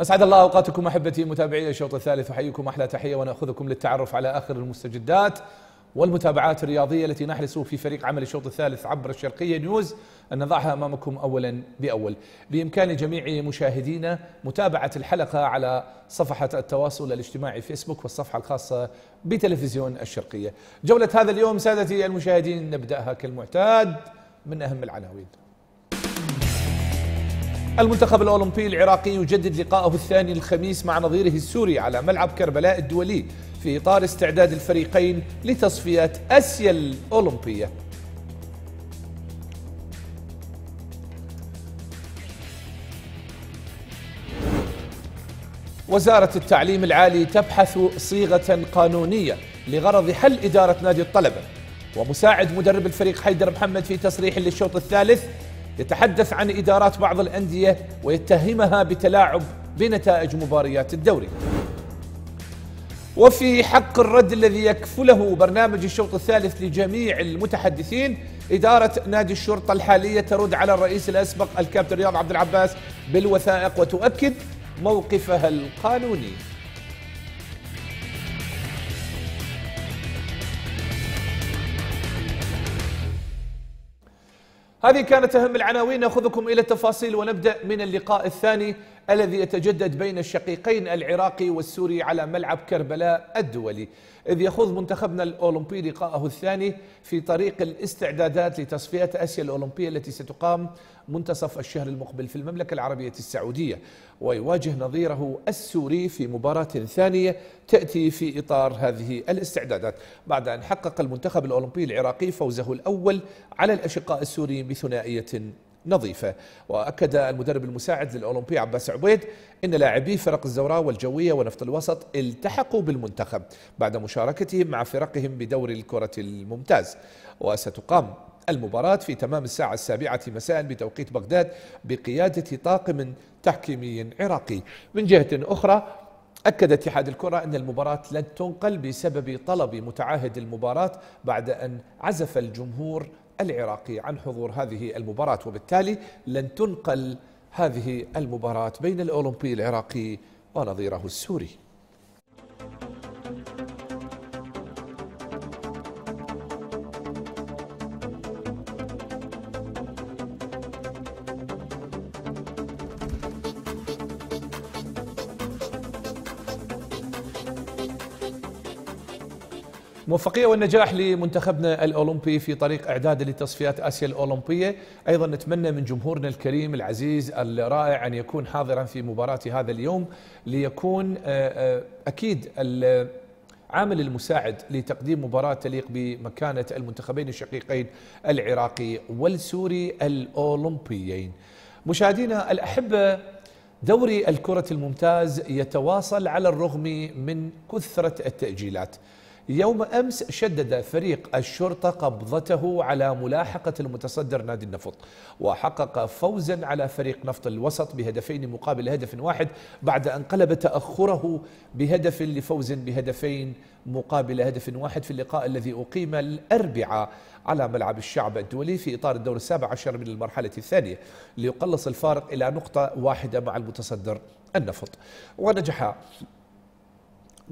أسعد الله أوقاتكم أحبتي متابعي الشوط الثالث أحييكم أحلى تحية ونأخذكم للتعرف على آخر المستجدات والمتابعات الرياضية التي نحرص في فريق عمل الشوط الثالث عبر الشرقية نيوز أن نضعها أمامكم أولا بأول بإمكان جميع مشاهدينا متابعة الحلقة على صفحة التواصل الاجتماعي فيسبوك والصفحة الخاصة بتلفزيون الشرقية جولة هذا اليوم سادتي المشاهدين نبدأها كالمعتاد من أهم العناوين المنتخب الأولمبي العراقي يجدد لقاءه الثاني الخميس مع نظيره السوري على ملعب كربلاء الدولي في إطار استعداد الفريقين لتصفيات آسيا الأولمبية وزارة التعليم العالي تبحث صيغة قانونية لغرض حل إدارة نادي الطلبة ومساعد مدرب الفريق حيدر محمد في تصريح للشوط الثالث يتحدث عن إدارات بعض الأندية ويتهمها بتلاعب بنتائج مباريات الدوري وفي حق الرد الذي يكفله برنامج الشوط الثالث لجميع المتحدثين إدارة نادي الشرطة الحالية ترد على الرئيس الأسبق الكابتن رياض عبد العباس بالوثائق وتؤكد موقفها القانوني هذه كانت أهم العناوين نأخذكم إلى التفاصيل ونبدأ من اللقاء الثاني الذي يتجدد بين الشقيقين العراقي والسوري على ملعب كربلاء الدولي إذ يخوض منتخبنا الأولمبي لقاءه الثاني في طريق الاستعدادات لتصفية آسيا الأولمبية التي ستقام منتصف الشهر المقبل في المملكة العربية السعودية ويواجه نظيره السوري في مباراة ثانية تأتي في إطار هذه الاستعدادات بعد أن حقق المنتخب الأولمبي العراقي فوزه الأول على الأشقاء السوريين بثنائية نظيفة وأكد المدرب المساعد للأولمبي عباس عبيد أن لاعبي فرق الزوراء والجوية ونفط الوسط التحقوا بالمنتخب بعد مشاركتهم مع فرقهم بدوري الكرة الممتاز وستقام المباراة في تمام الساعة السابعة مساء بتوقيت بغداد بقيادة طاقم تحكيمي عراقي من جهة أخرى أكد اتحاد الكرة أن المباراة لن تنقل بسبب طلب متعاهد المباراة بعد أن عزف الجمهور العراقي عن حضور هذه المباراة وبالتالي لن تنقل هذه المباراة بين الأولمبي العراقي ونظيره السوري موفقية والنجاح لمنتخبنا الأولمبي في طريق إعداده لتصفيات آسيا الأولمبية أيضا نتمنى من جمهورنا الكريم العزيز الرائع أن يكون حاضرا في مباراة هذا اليوم ليكون آه، آه، أكيد عامل المساعد لتقديم مباراة تليق بمكانة المنتخبين الشقيقين العراقي والسوري الأولمبيين مشاهدينا الأحبة دوري الكرة الممتاز يتواصل على الرغم من كثرة التأجيلات يوم أمس شدد فريق الشرطة قبضته على ملاحقة المتصدر نادي النفط وحقق فوزا على فريق نفط الوسط بهدفين مقابل هدف واحد بعد أن قلب تأخره بهدف لفوز بهدفين مقابل هدف واحد في اللقاء الذي أقيم الأربعاء على ملعب الشعب الدولي في إطار الدور السابع عشر من المرحلة الثانية ليقلص الفارق إلى نقطة واحدة مع المتصدر النفط ونجح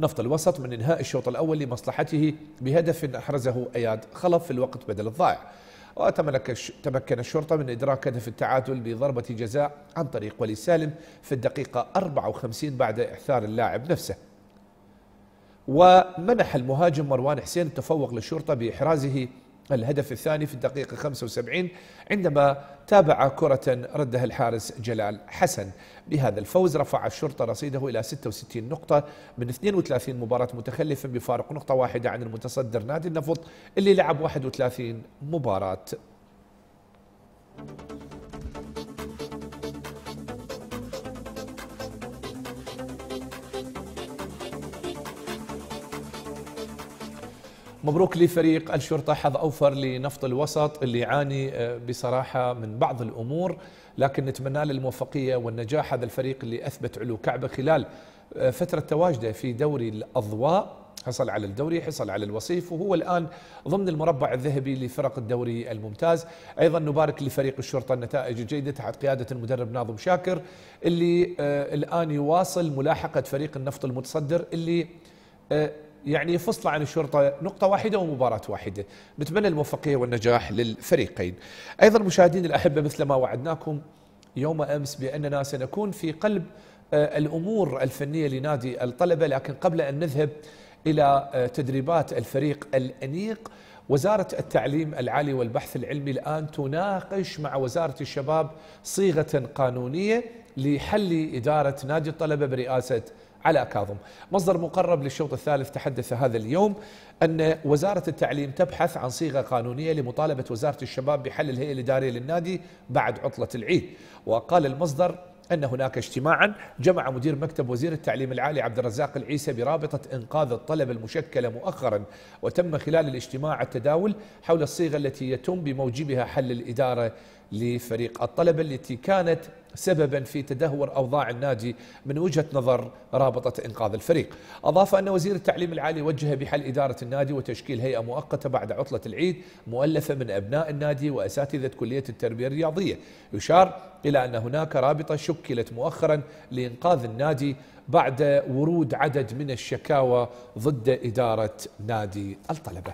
نفط الوسط من إنهاء الشوط الأول لمصلحته بهدف أحرزه أياد خلف في الوقت بدل الضائع وتمكن الشرطة من إدراك هدف التعادل بضربة جزاء عن طريق ولي سالم في الدقيقة 54 بعد إعثار اللاعب نفسه ومنح المهاجم مروان حسين التفوق للشرطة بإحرازه الهدف الثاني في الدقيقة 75 عندما تابع كرة ردها الحارس جلال حسن بهذا الفوز رفع الشرطة رصيده إلى 66 نقطة من 32 مباراة متخلفا بفارق نقطة واحدة عن المتصدر نادي النفط اللي لعب 31 مباراة مبروك لفريق الشرطة حظ أوفر لنفط الوسط اللي يعاني آه، بصراحة من بعض الأمور لكن نتمنى له الموفقية والنجاح هذا الفريق اللي أثبت علو كعبه خلال آه، فترة تواجده في دوري الأضواء حصل على الدوري حصل على الوصيف وهو الآن ضمن المربع الذهبي لفرق الدوري الممتاز أيضا نبارك لفريق الشرطة النتائج الجيدة تحت قيادة المدرب ناظم شاكر اللي آه، الآن يواصل ملاحقة فريق النفط المتصدر اللي يعني فصل عن الشرطة نقطة واحدة ومباراة واحدة نتمنى الموفقية والنجاح للفريقين أيضا مشاهدين الأحبة مثل ما وعدناكم يوم أمس بأننا سنكون في قلب آه، الأمور الفنية لنادي الطلبة لكن قبل أن نذهب إلى آه، تدريبات الفريق الأنيق وزارة التعليم العالي والبحث العلمي الآن تناقش مع وزارة الشباب صيغة قانونية لحل إدارة نادي الطلبة برئاسة على كاظم مصدر مقرب للشوط الثالث تحدث هذا اليوم أن وزارة التعليم تبحث عن صيغة قانونية لمطالبة وزارة الشباب بحل الهيئة الإدارية للنادي بعد عطلة العيد وقال المصدر أن هناك اجتماعا جمع مدير مكتب وزير التعليم العالي عبد الرزاق العيسى برابطة إنقاذ الطلبة المشكلة مؤخرا وتم خلال الاجتماع التداول حول الصيغة التي يتم بموجبها حل الإدارة لفريق الطلبة التي كانت سببا في تدهور أوضاع النادي من وجهة نظر رابطة إنقاذ الفريق أضاف أن وزير التعليم العالي وجه بحل إدارة النادي وتشكيل هيئة مؤقتة بعد عطلة العيد مؤلفة من أبناء النادي وأساتذة كلية التربية الرياضية يشار إلى أن هناك رابطة شكلت مؤخرا لإنقاذ النادي بعد ورود عدد من الشكاوى ضد إدارة نادي الطلبة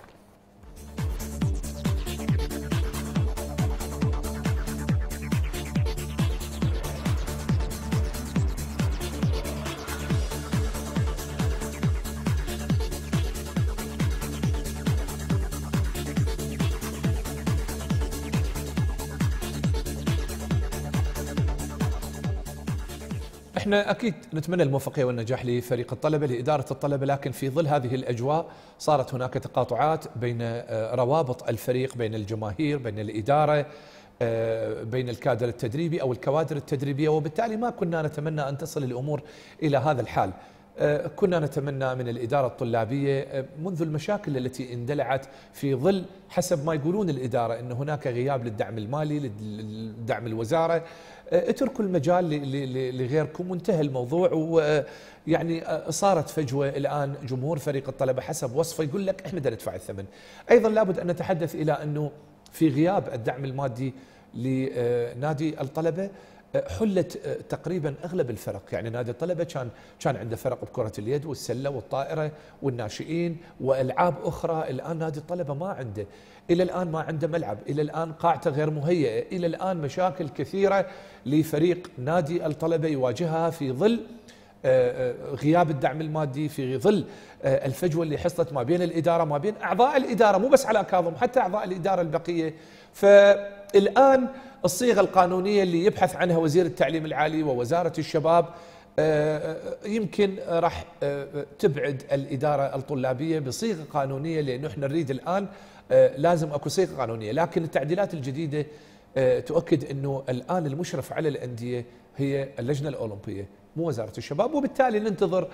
احنا اكيد نتمنى الموفقيه والنجاح لفريق الطلبه لاداره الطلبه لكن في ظل هذه الاجواء صارت هناك تقاطعات بين آه، روابط الفريق بين الجماهير بين الاداره آه، بين الكادر التدريبي او الكوادر التدريبيه وبالتالي ما كنا نتمنى ان تصل الامور الى هذا الحال. آه، كنا نتمنى من الاداره الطلابيه منذ المشاكل التي اندلعت في ظل حسب ما يقولون الاداره ان هناك غياب للدعم المالي لدعم الوزاره آه، اتركوا المجال لغيركم وانتهى الموضوع ويعني آه، آه، صارت فجوه الان جمهور فريق الطلبه حسب وصفه يقول لك احنا ندفع الثمن. ايضا لابد ان نتحدث الى انه في غياب الدعم المادي لنادي الطلبه حلت آه، تقريبا اغلب الفرق يعني نادي الطلبه كان كان عنده فرق بكره اليد والسله والطائره والناشئين والعاب اخرى الان نادي الطلبه ما عنده الى الان ما عنده ملعب الى الان قاعته غير مهيئه الى الان مشاكل كثيره لفريق نادي الطلبه يواجهها في ظل آه، آه، غياب الدعم المادي في ظل الفجوه اللي حصلت ما بين الاداره ما بين اعضاء الاداره مو بس على كاظم حتى اعضاء الاداره البقيه فالان الصيغه القانونيه اللي يبحث عنها وزير التعليم العالي ووزاره الشباب آه، آه، يمكن راح آه، تبعد الاداره الطلابيه بصيغه قانونيه لانه احنا نريد الان لازم اكو صيغه قانونيه لكن التعديلات الجديده تؤكد انه الان المشرف على الانديه هي اللجنه الاولمبيه مو وزاره الشباب وبالتالي ننتظر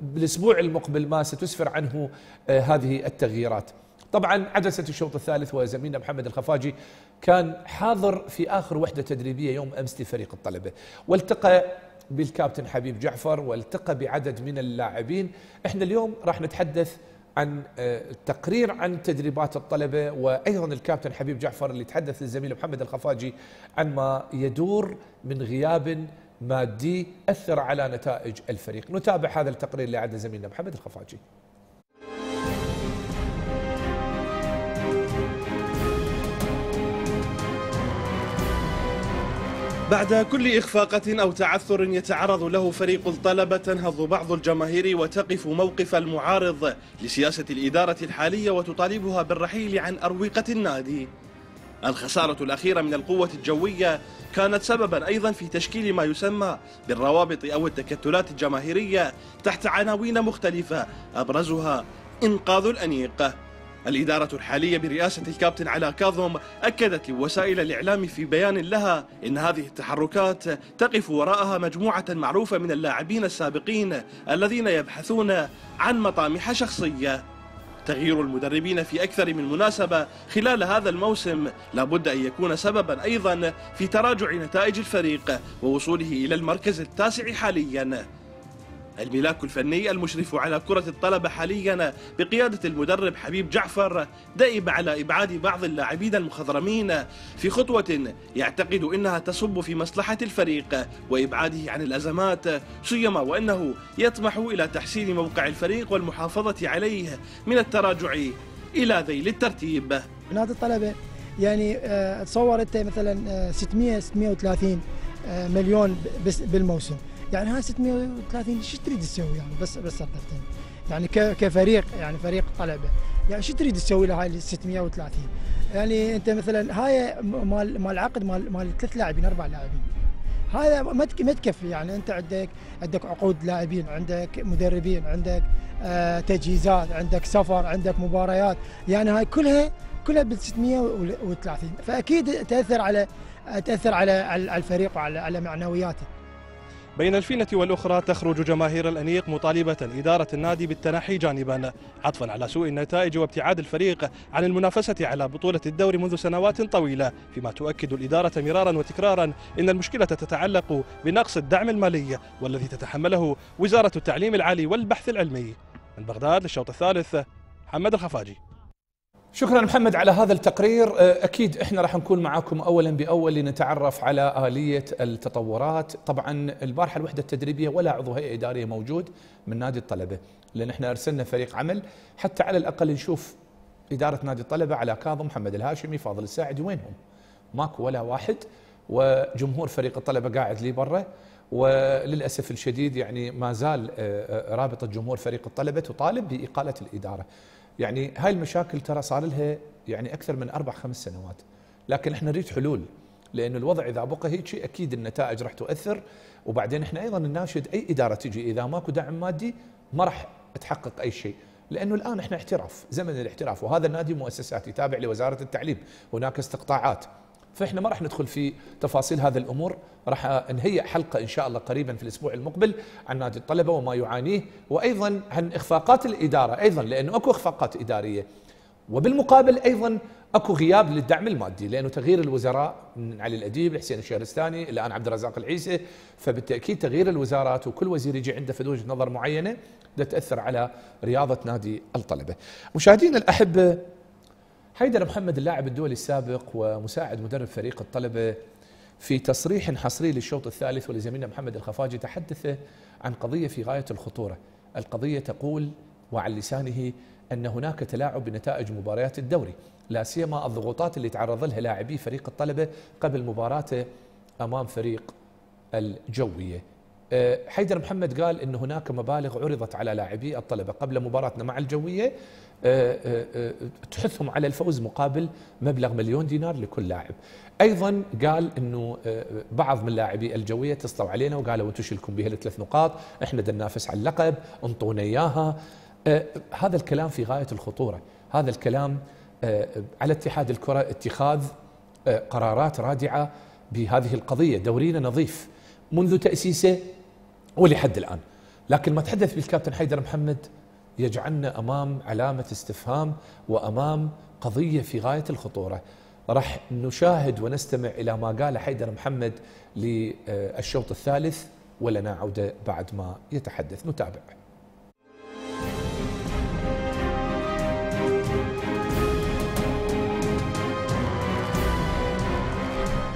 بالاسبوع المقبل ما ستسفر عنه هذه التغييرات طبعا عدسة الشوط الثالث وزميلنا محمد الخفاجي كان حاضر في آخر وحدة تدريبية يوم أمس لفريق الطلبة والتقى بالكابتن حبيب جعفر والتقى بعدد من اللاعبين احنا اليوم راح نتحدث عن التقرير آه، عن تدريبات الطلبة وأيضا الكابتن حبيب جعفر اللي تحدث للزميل محمد الخفاجي عن ما يدور من غياب مادي أثر على نتائج الفريق نتابع هذا التقرير اللي عاد زميلنا محمد الخفاجي بعد كل إخفاقة أو تعثر يتعرض له فريق الطلبة تنهض بعض الجماهير وتقف موقف المعارض لسياسة الإدارة الحالية وتطالبها بالرحيل عن أروقة النادي الخسارة الأخيرة من القوة الجوية كانت سببا أيضا في تشكيل ما يسمى بالروابط أو التكتلات الجماهيرية تحت عناوين مختلفة أبرزها إنقاذ الأنيقة الإدارة الحالية برئاسة الكابتن علاء كاظم أكدت لوسائل الإعلام في بيان لها إن هذه التحركات تقف وراءها مجموعة معروفة من اللاعبين السابقين الذين يبحثون عن مطامح شخصية تغيير المدربين في أكثر من مناسبة خلال هذا الموسم لابد أن يكون سببا أيضا في تراجع نتائج الفريق ووصوله إلى المركز التاسع حاليا الملاك الفني المشرف على كرة الطلبة حاليا بقيادة المدرب حبيب جعفر دائب على إبعاد بعض اللاعبين المخضرمين في خطوة يعتقد أنها تصب في مصلحة الفريق وإبعاده عن الأزمات سيما وأنه يطمح إلى تحسين موقع الفريق والمحافظة عليه من التراجع إلى ذيل الترتيب نادي الطلبة يعني آه، تصور أنت مثلا 600 آه، 630 آه، مليون بالموسم يعني هاي 630 شو تريد تسوي يعني بس بس صدقتني يعني كفريق يعني فريق طلبه يعني شو تريد تسوي له هاي ال 630 يعني انت مثلا هاي مال مال عقد مال مال ثلاث لاعبين اربع لاعبين هذا ما ما تكفي يعني انت عندك عندك عقود لاعبين عندك مدربين عندك آه تجهيزات عندك سفر عندك مباريات يعني هاي كلها كلها بال 630 فاكيد تاثر على تاثر على على الفريق وعلى على معنوياته بين الفينة والأخرى تخرج جماهير الأنيق مطالبة إدارة النادي بالتنحي جانبا عطفا على سوء النتائج وابتعاد الفريق عن المنافسة على بطولة الدوري منذ سنوات طويلة فيما تؤكد الإدارة مرارا وتكرارا إن المشكلة تتعلق بنقص الدعم المالي والذي تتحمله وزارة التعليم العالي والبحث العلمي من بغداد للشوط الثالث محمد الخفاجي شكرا محمد على هذا التقرير أه، اكيد احنا راح نكون معاكم اولا باول لنتعرف على اليه التطورات طبعا البارحه الوحده التدريبيه ولا عضو هيئه اداريه موجود من نادي الطلبه لان احنا ارسلنا فريق عمل حتى على الاقل نشوف اداره نادي الطلبه على كاظم محمد الهاشمي فاضل الساعدي وينهم ماكو ولا واحد وجمهور فريق الطلبه قاعد لي برا وللاسف الشديد يعني ما زال أه، أه، رابطه جمهور فريق الطلبه تطالب باقاله الاداره يعني هاي المشاكل ترى صار لها يعني اكثر من اربع خمس سنوات لكن احنا نريد حلول لأن الوضع إذا بقى هيك أكيد النتائج راح تؤثر وبعدين إحنا أيضا نناشد أي إدارة تجي إذا ماكو دعم مادي ما راح تحقق أي شيء لأنه الآن إحنا احتراف زمن الاحتراف وهذا النادي مؤسساتي تابع لوزارة التعليم هناك استقطاعات فاحنا ما راح ندخل في تفاصيل هذه الامور راح نهيئ حلقه ان شاء الله قريبا في الاسبوع المقبل عن نادي الطلبه وما يعانيه وايضا عن اخفاقات الاداره ايضا لانه اكو اخفاقات اداريه وبالمقابل ايضا اكو غياب للدعم المادي لانه تغيير الوزراء من علي الاديب لحسين الشهرستاني الان عبد الرزاق العيسى فبالتاكيد تغيير الوزارات وكل وزير يجي عنده في وجهه نظر معينه تاثر على رياضه نادي الطلبه. مشاهدينا الاحبه حيدر محمد اللاعب الدولي السابق ومساعد مدرب فريق الطلبة في تصريح حصري للشوط الثالث ولزميلنا محمد الخفاجي تحدث عن قضية في غاية الخطورة القضية تقول وعن لسانه أن هناك تلاعب بنتائج مباريات الدوري لا سيما الضغوطات اللي تعرض لها لاعبي فريق الطلبة قبل مباراته أمام فريق الجوية حيدر أه، محمد قال أن هناك مبالغ عرضت على لاعبي الطلبة قبل مباراتنا مع الجوية آه، آه، آه، تحثهم على الفوز مقابل مبلغ مليون دينار لكل لاعب ايضا قال انه بعض من لاعبي الجويه اتصلوا علينا وقالوا انتم شلكم بها الثلاث نقاط احنا بدنا ننافس على اللقب انطونا اياها هذا الكلام في غايه الخطوره هذا الكلام على اتحاد الكره اتخاذ قرارات رادعه بهذه القضيه دورينا نظيف منذ تاسيسه ولحد الان لكن ما تحدث بالكابتن حيدر محمد يجعلنا امام علامه استفهام وامام قضيه في غايه الخطوره. راح نشاهد ونستمع الى ما قال حيدر محمد للشوط الثالث ولنا عوده بعد ما يتحدث نتابع.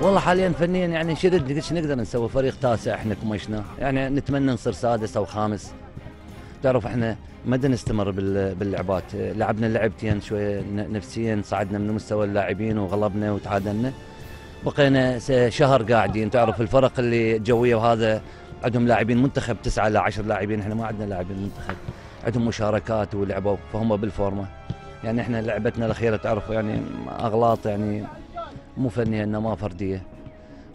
والله حاليا فنيا يعني شدد نقدر نسوي فريق تاسع احنا كمشنا يعني نتمنى نصير سادس او خامس تعرف احنا ما نستمر باللعبات لعبنا لعبتين شويه نفسيا صعدنا من مستوى اللاعبين وغلبنا وتعادلنا بقينا شهر قاعدين تعرف الفرق اللي جويه وهذا عندهم لاعبين منتخب تسعة إلى عشر لاعبين احنا ما عندنا لاعبين منتخب عندهم مشاركات ولعبوا فهم بالفورمة يعني احنا لعبتنا الأخيرة تعرف يعني أغلاط يعني مو فنية إنما فردية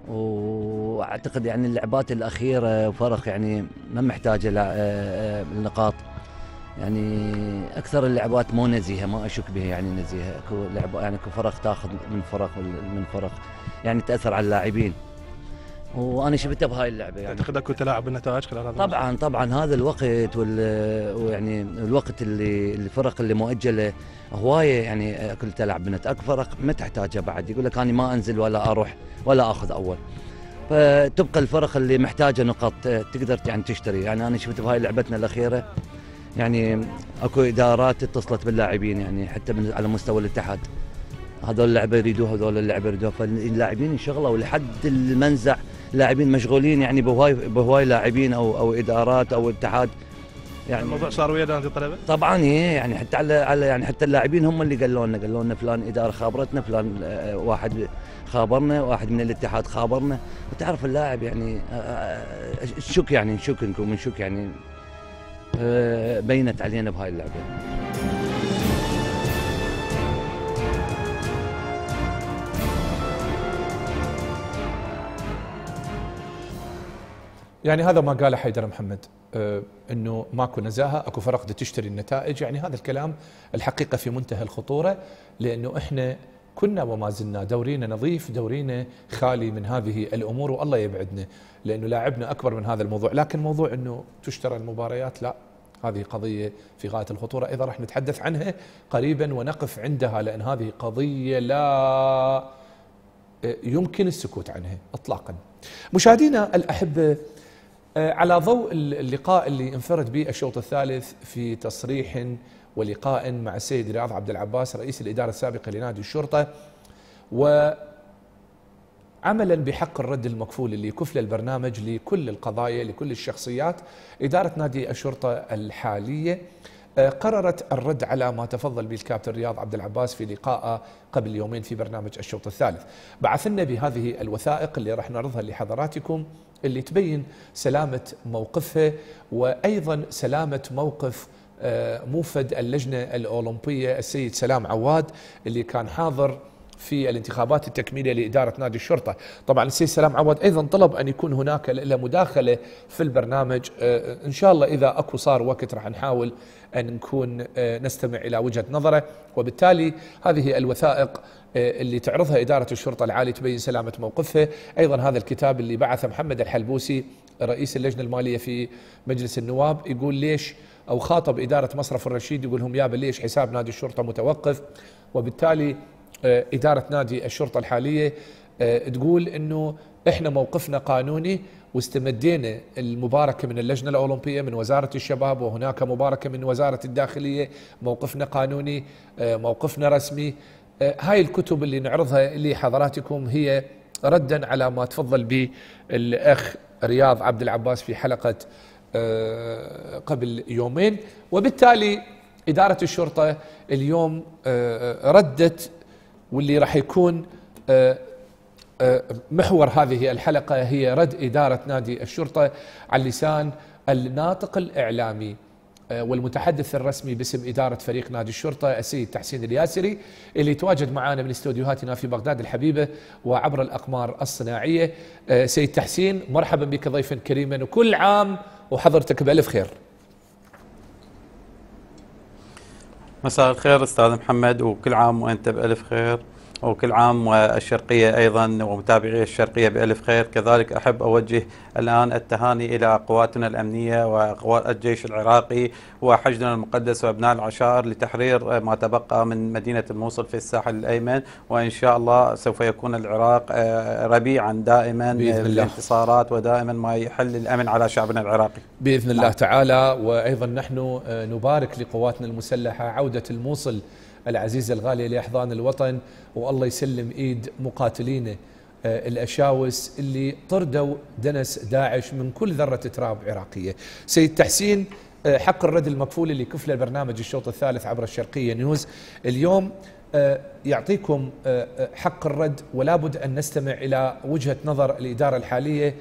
واعتقد يعني اللعبات الاخيره فرق يعني ما محتاجه النقاط آه، آه، يعني اكثر اللعبات مو نزيهه ما اشك بها يعني نزيهه اكو لعبه يعني اكو فرق تاخذ من فرق من فرق يعني تاثر على اللاعبين وانا شفتها بهاي اللعبه يعني تعتقد اكو تلاعب بالنتائج خلال هذا طبعا طبعا هذا الوقت وال يعني الوقت اللي الفرق اللي مؤجله هوايه يعني اكل تلعب بالنتائج اكو فرق ما تحتاجها بعد يقول لك انا ما انزل ولا اروح ولا اخذ اول فتبقى الفرق اللي محتاجه نقاط تقدر يعني تشتري يعني انا شفت بهاي لعبتنا الاخيره يعني اكو ادارات اتصلت باللاعبين يعني حتى من على مستوى الاتحاد هذول اللعبه يريدوها هذول اللعبه يريدوها فاللاعبين انشغلوا لحد المنزع لاعبين مشغولين يعني بهواي بهواي لاعبين او او ادارات او اتحاد يعني الموضوع صار ويا نادي الطلبه؟ طبعا اي يعني حتى على على يعني حتى اللاعبين هم اللي قالوا لنا قالوا لنا فلان اداره خابرتنا فلان آه، واحد خابرنا واحد من الاتحاد خابرنا وتعرف اللاعب يعني تشك آه، آه، يعني نشك نكون نشك يعني بينت علينا بهاي اللعبه يعني هذا ما قاله حيدر محمد آه، انه ماكو نزاهه اكو فرق تشتري النتائج يعني هذا الكلام الحقيقه في منتهى الخطوره لانه احنا كنا وما زلنا دورينا نظيف دورينا خالي من هذه الامور والله يبعدنا لانه لاعبنا اكبر من هذا الموضوع لكن موضوع انه تشترى المباريات لا هذه قضية في غاية الخطورة اذا راح نتحدث عنها قريبا ونقف عندها لأن هذه قضية لا آه، يمكن السكوت عنها اطلاقا مشاهدينا الأحبة آه، على ضوء اللقاء اللي انفرد به الشوط الثالث في تصريح ولقاء مع السيد رياض عبد العباس رئيس الإدارة السابقة لنادي الشرطة و عملا بحق الرد المكفول اللي كفل البرنامج لكل القضايا لكل الشخصيات إدارة نادي الشرطة الحالية آه، قررت الرد على ما تفضل به الكابتن رياض عبد العباس في لقاء قبل يومين في برنامج الشوط الثالث بعثنا بهذه الوثائق اللي راح نعرضها لحضراتكم اللي تبين سلامة موقفها وأيضا سلامة موقف آه، موفد اللجنة الأولمبية السيد سلام عواد اللي كان حاضر في الانتخابات التكميليه لاداره نادي الشرطه، طبعا السيد سلام عوض ايضا طلب ان يكون هناك له مداخله في البرنامج، آه، آه، ان شاء الله اذا اكو صار وقت راح نحاول ان نكون آه، نستمع الى وجهه نظره، وبالتالي هذه الوثائق اللي تعرضها إدارة الشرطة العالية تبين سلامة موقفها أيضا هذا الكتاب اللي بعثه محمد الحلبوسي رئيس اللجنة المالية في مجلس النواب يقول ليش أو خاطب إدارة مصرف الرشيد يقول لهم يابا ليش حساب نادي الشرطة متوقف وبالتالي آه، اداره نادي الشرطه الحاليه آه، تقول انه احنا موقفنا قانوني واستمدينا المباركه من اللجنه الاولمبيه من وزاره الشباب وهناك مباركه من وزاره الداخليه موقفنا قانوني آه، موقفنا رسمي هاي الكتب اللي نعرضها لحضراتكم هي ردا على ما تفضل به الاخ رياض عبد العباس في حلقه قبل يومين وبالتالي اداره الشرطه اليوم ردت واللي راح يكون آه، آه، محور هذه الحلقة هي رد إدارة نادي الشرطة على لسان الناطق الإعلامي آه، والمتحدث الرسمي باسم إدارة فريق نادي الشرطة السيد تحسين الياسري اللي تواجد معانا من استوديوهاتنا في بغداد الحبيبة وعبر الأقمار الصناعية سيد تحسين مرحبا بك ضيفا كريما وكل عام وحضرتك بألف خير مساء الخير استاذ محمد وكل عام وانت بالف خير وكل عام والشرقية أيضا ومتابعي الشرقية بألف خير كذلك أحب أوجه الآن التهاني إلى قواتنا الأمنية وقوات الجيش العراقي وحشدنا المقدس وأبناء العشائر لتحرير ما تبقى من مدينة الموصل في الساحل الأيمن وإن شاء الله سوف يكون العراق آه، ربيعا دائما بالانتصارات ودائما ما يحل الأمن على شعبنا العراقي بإذن الله نعم. تعالى وأيضا نحن آه، نبارك لقواتنا المسلحة عودة الموصل العزيزة الغالية لأحضان الوطن والله يسلم إيد مقاتلينه آه، الأشاوس اللي طردوا دنس داعش من كل ذرة تراب عراقية سيد تحسين آه، حق الرد المكفول اللي كفله برنامج الشوط الثالث عبر الشرقية نيوز اليوم آه، يعطيكم حق الرد ولا بد أن نستمع إلى وجهة نظر الإدارة الحالية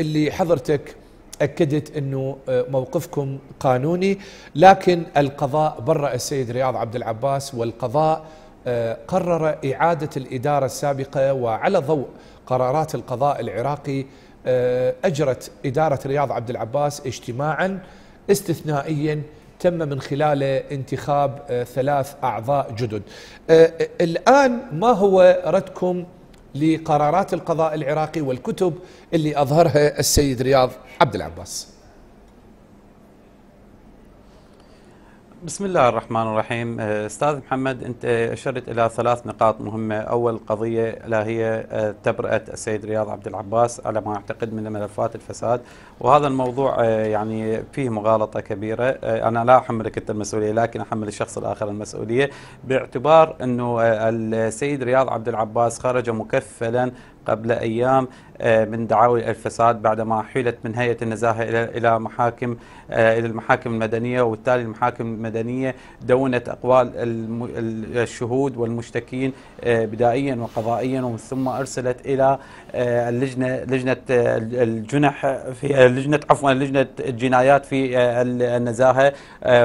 اللي حضرتك أكدت أنه آه، موقفكم قانوني لكن القضاء برأ السيد رياض عبد العباس والقضاء آه، قرر إعادة الإدارة السابقة وعلى ضوء قرارات القضاء العراقي آه، أجرت إدارة رياض عبد العباس اجتماعا استثنائيا تم من خلاله انتخاب ثلاث أعضاء جدد الآن ما هو ردكم لقرارات القضاء العراقي والكتب اللي أظهرها السيد رياض عبد العباس بسم الله الرحمن الرحيم آه، استاذ محمد انت اشرت الى ثلاث نقاط مهمه اول قضيه لا هي آه، تبرئه السيد رياض عبد العباس على ما اعتقد من ملفات الفساد وهذا الموضوع آه، يعني فيه مغالطه كبيره انا لا احملك انت المسؤوليه لكن احمل الشخص الاخر المسؤوليه باعتبار انه السيد رياض عبد العباس خرج مكفلا قبل أيام آه، من دعاوى الفساد بعدما حيلت من هيئة النزاهة إلى محاكم آه، إلى المحاكم المدنية وبالتالي المحاكم المدنية دونت أقوال الشهود والمشتكين آه، بدائيا وقضائيا ومن ثم أرسلت إلى آه، اللجنه لجنه آه، الجنح في آه، لجنه عفوا لجنه الجنايات في النزاهه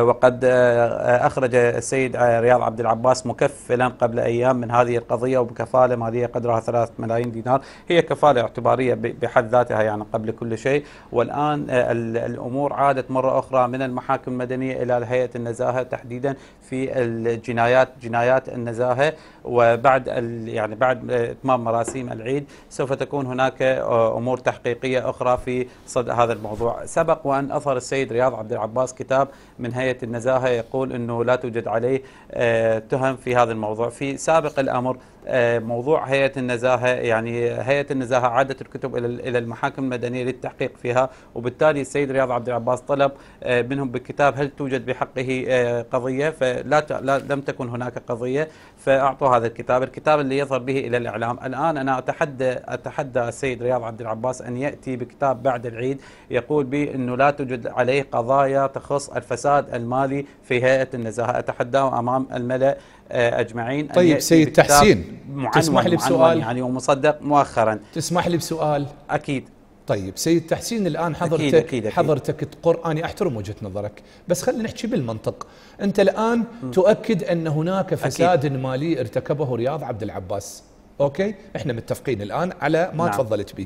وقد اخرج السيد رياض عبد العباس مكفلا قبل ايام من هذه القضيه وبكفاله ماليه قدرها 3 ملايين دينار هي كفاله اعتباريه بحد ذاتها يعني قبل كل شيء والان الامور عادت مره اخرى من المحاكم المدنيه الى هيئه النزاهه تحديدا في الجنايات جنايات النزاهه وبعد يعني بعد آه، اتمام مراسيم العيد سوف تكون هناك آه، امور تحقيقيه اخرى في صد هذا الموضوع سبق وان اظهر السيد رياض عبد العباس كتاب من هيئه النزاهه يقول انه لا توجد عليه آه، تهم في هذا الموضوع في سابق الامر آه، موضوع هيئه النزاهه يعني هيئه النزاهه عادت الكتب الى الى المحاكم المدنيه للتحقيق فيها وبالتالي السيد رياض عبد العباس طلب آه، منهم بالكتاب هل توجد بحقه آه، قضيه فلا لا لم تكن هناك قضيه فاعطوا هذا الكتاب الكتاب اللي يظهر به الى الاعلام الان انا اتحدى اتحدى السيد رياض عبد العباس ان ياتي بكتاب بعد العيد يقول بانه لا توجد عليه قضايا تخص الفساد المالي في هيئه النزاهه اتحداه امام الملأ اجمعين طيب سيد تحسين تسمح لي بسؤال يعني ومصدق مؤخرا تسمح لي بسؤال اكيد طيب سيد تحسين الان حضرتك أكيد أكيد أكيد. حضرتك تقر انا احترم وجهه نظرك بس خلينا نحكي بالمنطق انت الان م. تؤكد ان هناك فساد أكيد. مالي ارتكبه رياض عبد العباس اوكي احنا متفقين الان على ما نعم. تفضلت به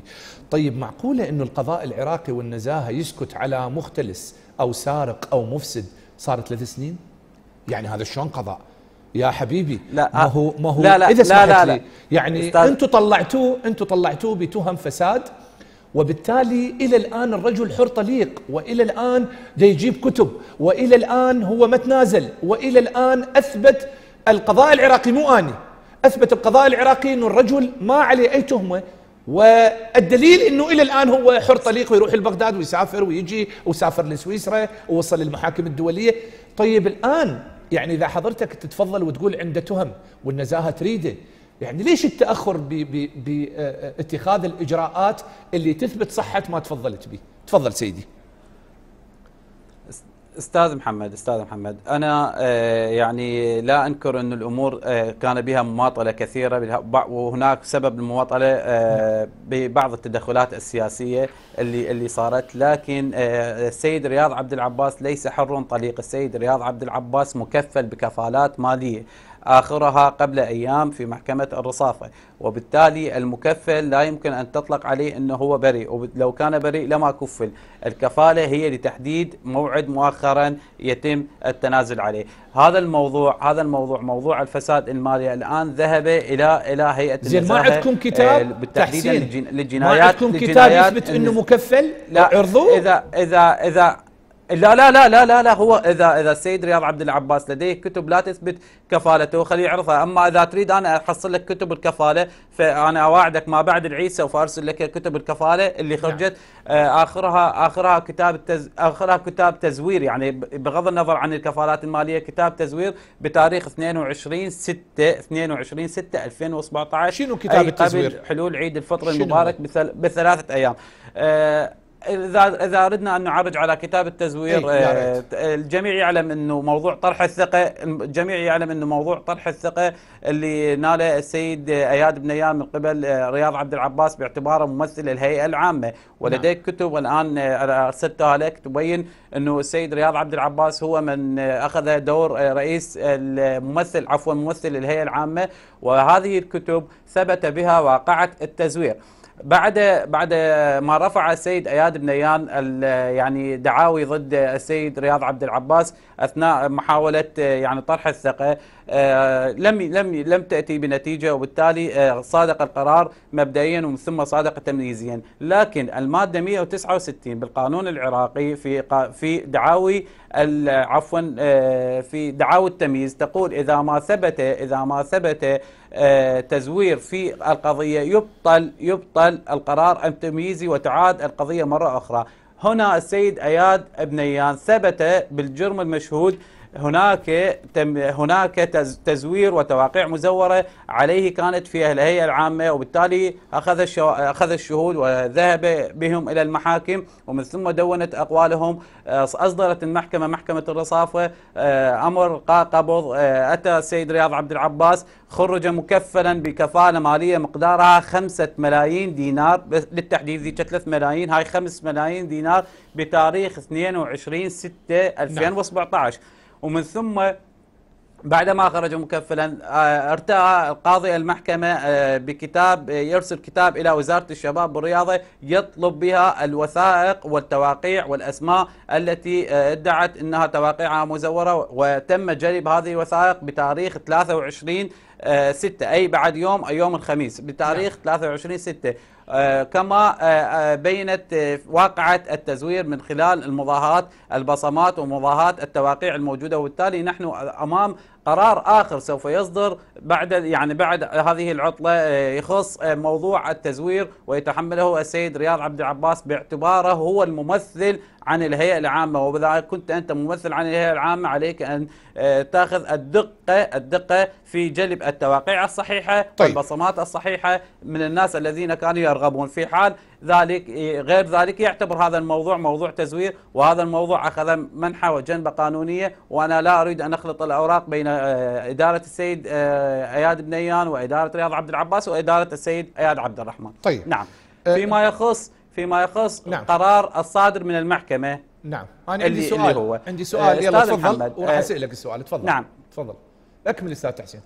طيب معقوله انه القضاء العراقي والنزاهه يسكت على مختلس او سارق او مفسد صار ثلاث سنين يعني هذا شلون قضاء يا حبيبي لا ما هو آه، ما هو لا لا اذا لا لا, لا, يعني انتم طلعتوه انتم طلعتوه بتهم فساد وبالتالي الى الان الرجل حر طليق والى الان دا يجيب كتب والى الان هو ما تنازل والى الان اثبت القضاء العراقي مو اني اثبت القضاء العراقي انه الرجل ما عليه اي تهمه والدليل انه الى الان هو حر طليق ويروح لبغداد ويسافر ويجي وسافر لسويسرا ووصل للمحاكم الدوليه طيب الان يعني اذا حضرتك تتفضل وتقول عنده تهم والنزاهه تريده يعني ليش التاخر باتخاذ آه، آه، الاجراءات اللي تثبت صحه ما تفضلت به تفضل سيدي استاذ محمد استاذ محمد انا آه، يعني لا انكر ان الامور آه، كان بها مماطله كثيره وهناك سبب المماطله آه، ببعض التدخلات السياسيه اللي اللي صارت لكن السيد رياض عبد العباس ليس حر طليق السيد رياض عبد العباس مكفل بكفالات ماليه آخرها قبل أيام في محكمة الرصافة وبالتالي المكفل لا يمكن أن تطلق عليه أنه هو بريء ولو كان بريء لما كفل الكفالة هي لتحديد موعد مؤخرا يتم التنازل عليه هذا الموضوع هذا الموضوع موضوع الفساد المالي الآن ذهب إلى إلى هيئة زين ما عندكم كتاب آه، بالتحديد للجنايات ما عندكم كتاب يثبت أنه مكفل لا إذا إذا إذا لا لا لا لا لا, لا هو اذا اذا السيد رياض عبد العباس لديه كتب لا تثبت كفالته خليه يعرضها اما اذا تريد انا احصل لك كتب الكفاله فانا اواعدك ما بعد العيد سوف ارسل لك كتب الكفاله اللي نعم. خرجت آه، اخرها اخرها كتاب تز اخرها كتاب تزوير يعني بغض النظر عن الكفالات الماليه كتاب تزوير بتاريخ 22 6 22 6 2017 شنو كتاب التزوير؟ حلول عيد الفطر المبارك بثلاثه ايام أه اذا اذا اردنا ان نعرج على كتاب التزوير إيه؟ آه، الجميع يعلم انه موضوع طرح الثقه الجميع يعلم انه موضوع طرح الثقه اللي ناله السيد اياد بنيان من قبل آه، رياض عبد العباس باعتباره ممثل الهيئه العامه ولديك نعم. كتب والان آه، ارسلتها لك تبين انه السيد رياض عبد العباس هو من اخذ دور رئيس الممثل عفوا ممثل الهيئه العامه وهذه الكتب ثبت بها واقعه التزوير بعد بعد ما رفع السيد اياد بنيان يعني دعاوي ضد السيد رياض عبد العباس اثناء محاوله يعني طرح الثقه آه، لم لم لم تاتي بنتيجه وبالتالي آه، صادق القرار مبدئيا ومن ثم صادق تمييزيا، لكن الماده 169 بالقانون العراقي في في دعاوي عفوا آه، في دعاوى التمييز تقول اذا ما ثبت اذا ما ثبت تزوير في القضيه يبطل يبطل القرار التمييزي وتعاد القضيه مره اخرى. هنا السيد اياد بنيان ثبت بالجرم المشهود هناك تم هناك تزوير وتواقيع مزوره عليه كانت في الهيئه العامه وبالتالي اخذ اخذ الشهود وذهب بهم الى المحاكم ومن ثم دونت اقوالهم اصدرت المحكمه محكمه الرصافه امر قبض اتى السيد رياض عبد العباس خرج مكفلا بكفاله ماليه مقدارها 5 ملايين دينار للتحديد ذيك 3 ملايين هاي 5 ملايين دينار بتاريخ 22 6 2017 ومن ثم بعدما خرج مكفلا آه، ارتأى قاضي المحكمة آه، بكتاب يرسل كتاب إلى وزارة الشباب والرياضة يطلب بها الوثائق والتواقيع والأسماء التي آه، ادعت أنها تواقيعها مزورة وتم جلب هذه الوثائق بتاريخ 23 6 أي بعد يوم أي يوم الخميس بتاريخ 23 نعم. 6 آه، كما آه، آه، بينت واقعة التزوير من خلال المظاهرات البصمات ومظاهرات التواقيع الموجودة وبالتالي نحن أمام قرار آخر سوف يصدر بعد يعني بعد هذه العطلة يخص موضوع التزوير ويتحمله السيد رياض عبد العباس باعتباره هو الممثل عن الهيئة العامة وإذا كنت أنت ممثل عن الهيئة العامة عليك أن آه، تأخذ الدقة الدقة في جلب التواقيع الصحيحة طيب. والبصمات الصحيحة من الناس الذين كانوا يرغبون في حال ذلك إيه، غير ذلك يعتبر هذا الموضوع موضوع تزوير وهذا الموضوع أخذ منحة وجنبة قانونية وأنا لا أريد أن أخلط الأوراق بين آه، إدارة السيد آه، أياد بنيان وإدارة رياض عبد العباس وإدارة السيد أياد عبد الرحمن طيب نعم فيما يخص فيما يخص نعم. قرار الصادر من المحكمة نعم أنا عندي سؤال اللي هو. عندي سؤال يلا تفضل وراح آه، أسألك السؤال تفضل نعم تفضل أكمل أستاذ حسين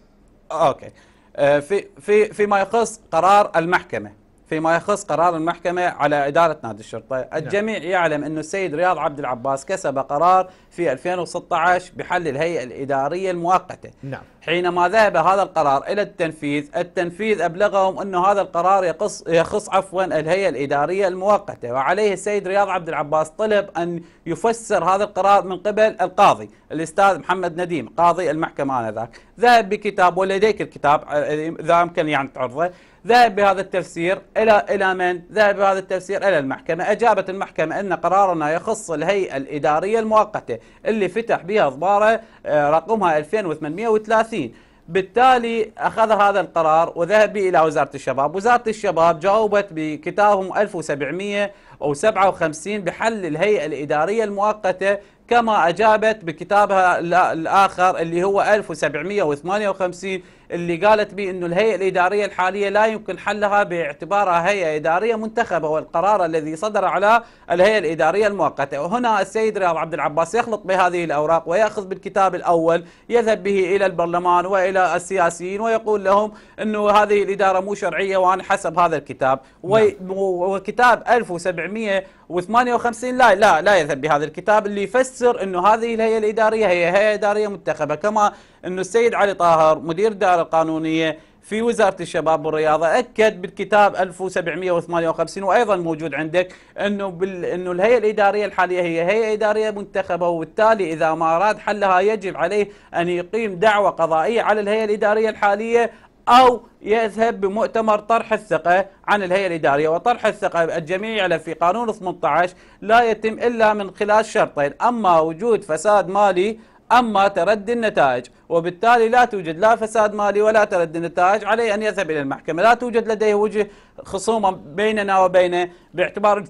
آه، أوكي آه، في في فيما يخص قرار المحكمة فيما يخص قرار المحكمة على إدارة نادي الشرطة نعم. الجميع يعلم أن السيد رياض عبد العباس كسب قرار في 2016 بحل الهيئة الإدارية المؤقتة نعم. حينما ذهب هذا القرار إلى التنفيذ التنفيذ أبلغهم أن هذا القرار يقص يخص عفوا الهيئة الإدارية المؤقتة وعليه السيد رياض عبد العباس طلب أن يفسر هذا القرار من قبل القاضي الأستاذ محمد نديم قاضي المحكمة آنذاك ذهب بكتاب ولديك الكتاب آه، إذا يمكن يعني تعرضه ذهب بهذا التفسير إلى إلى من؟ ذهب بهذا التفسير إلى المحكمة أجابت المحكمة أن قرارنا يخص الهيئة الإدارية المؤقتة اللي فتح بها ضبارة آه، رقمها 2830 بالتالي أخذ هذا القرار وذهب به إلى وزارة الشباب وزارة الشباب جاوبت بكتابهم 1757 بحل الهيئة الإدارية المؤقتة كما أجابت بكتابها الآخر اللي هو 1758 اللي قالت بي انه الهيئة الإدارية الحالية لا يمكن حلها باعتبارها هيئة إدارية منتخبة والقرار الذي صدر على الهيئة الإدارية المؤقتة وهنا السيد رياض عبد العباس يخلط بهذه الأوراق ويأخذ بالكتاب الأول يذهب به إلى البرلمان وإلى السياسيين ويقول لهم أنه هذه الإدارة مو شرعية وأنا حسب هذا الكتاب نعم. وكتاب 1700 و58 لا لا لا يذهب بهذا الكتاب اللي يفسر انه هذه الهيئه الاداريه هي هيئه اداريه منتخبه كما انه السيد علي طاهر مدير الدائره القانونيه في وزاره الشباب والرياضه اكد بالكتاب 1758 وايضا موجود عندك انه بال... انه الهيئه الاداريه الحاليه هي هيئه اداريه منتخبه وبالتالي اذا ما اراد حلها يجب عليه ان يقيم دعوه قضائيه على الهيئه الاداريه الحاليه أو يذهب بمؤتمر طرح الثقة عن الهيئة الإدارية وطرح الثقة الجميع في قانون 18 لا يتم إلا من خلال شرطين أما وجود فساد مالي أما تردي النتائج وبالتالي لا توجد لا فساد مالي ولا تردي النتائج عليه أن يذهب إلى المحكمة لا توجد لديه وجه خصومة بيننا وبينه باعتبار